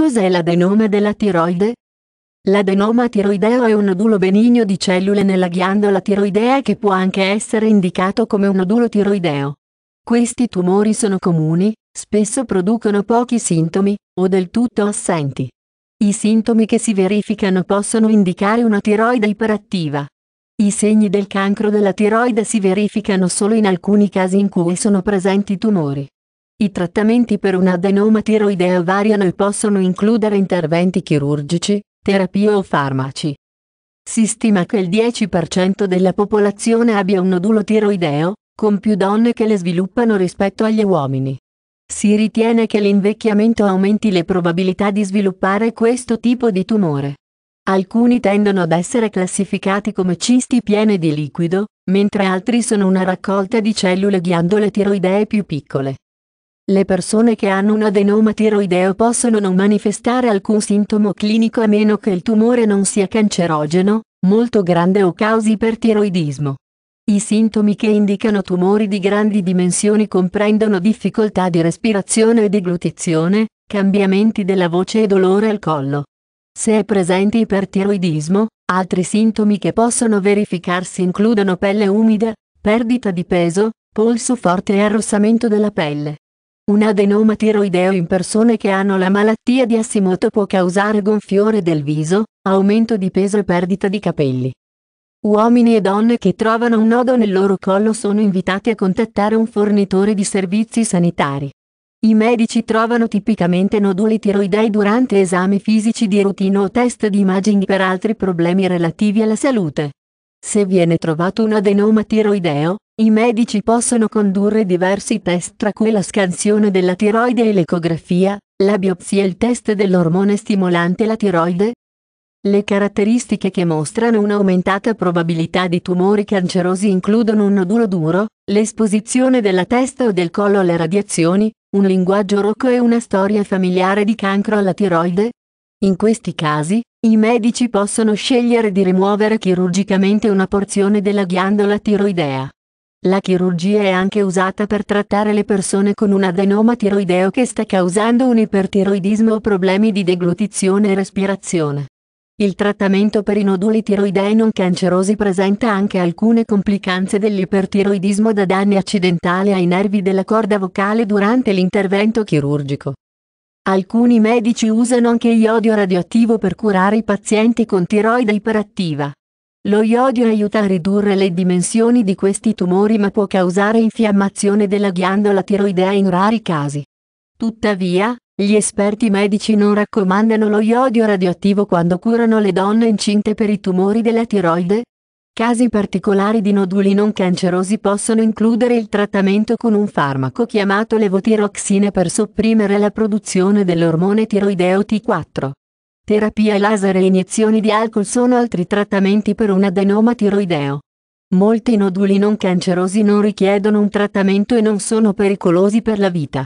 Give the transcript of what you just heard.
Cos'è l'adenoma della tiroide? L'adenoma tiroideo è un nodulo benigno di cellule nella ghiandola tiroidea che può anche essere indicato come un nodulo tiroideo. Questi tumori sono comuni, spesso producono pochi sintomi, o del tutto assenti. I sintomi che si verificano possono indicare una tiroide iperattiva. I segni del cancro della tiroide si verificano solo in alcuni casi in cui sono presenti tumori. I trattamenti per un adenoma tiroidea variano e possono includere interventi chirurgici, terapie o farmaci. Si stima che il 10% della popolazione abbia un nodulo tiroideo, con più donne che le sviluppano rispetto agli uomini. Si ritiene che l'invecchiamento aumenti le probabilità di sviluppare questo tipo di tumore. Alcuni tendono ad essere classificati come cisti piene di liquido, mentre altri sono una raccolta di cellule ghiandole tiroidee più piccole. Le persone che hanno un adenoma tiroideo possono non manifestare alcun sintomo clinico a meno che il tumore non sia cancerogeno, molto grande o causi ipertiroidismo. I sintomi che indicano tumori di grandi dimensioni comprendono difficoltà di respirazione e deglutizione, cambiamenti della voce e dolore al collo. Se è presente ipertiroidismo, altri sintomi che possono verificarsi includono pelle umida, perdita di peso, polso forte e arrossamento della pelle. Un adenoma tiroideo in persone che hanno la malattia di Hashimoto può causare gonfiore del viso, aumento di peso e perdita di capelli. Uomini e donne che trovano un nodo nel loro collo sono invitati a contattare un fornitore di servizi sanitari. I medici trovano tipicamente noduli tiroidei durante esami fisici di routine o test di imaging per altri problemi relativi alla salute. Se viene trovato un adenoma tiroideo, i medici possono condurre diversi test tra cui la scansione della tiroide e l'ecografia, la biopsia e il test dell'ormone stimolante la tiroide. Le caratteristiche che mostrano un'aumentata probabilità di tumori cancerosi includono un nodulo duro, l'esposizione della testa o del collo alle radiazioni, un linguaggio rocco e una storia familiare di cancro alla tiroide? In questi casi, i medici possono scegliere di rimuovere chirurgicamente una porzione della ghiandola tiroidea. La chirurgia è anche usata per trattare le persone con un adenoma tiroideo che sta causando un ipertiroidismo o problemi di deglutizione e respirazione. Il trattamento per i noduli tiroidei non cancerosi presenta anche alcune complicanze dell'ipertiroidismo da danni accidentali ai nervi della corda vocale durante l'intervento chirurgico. Alcuni medici usano anche iodio radioattivo per curare i pazienti con tiroide iperattiva. Lo iodio aiuta a ridurre le dimensioni di questi tumori ma può causare infiammazione della ghiandola tiroidea in rari casi. Tuttavia, gli esperti medici non raccomandano lo iodio radioattivo quando curano le donne incinte per i tumori della tiroide. Casi particolari di noduli non cancerosi possono includere il trattamento con un farmaco chiamato levotiroxine per sopprimere la produzione dell'ormone tiroideo T4. Terapia laser e iniezioni di alcol sono altri trattamenti per un adenoma tiroideo. Molti noduli non cancerosi non richiedono un trattamento e non sono pericolosi per la vita.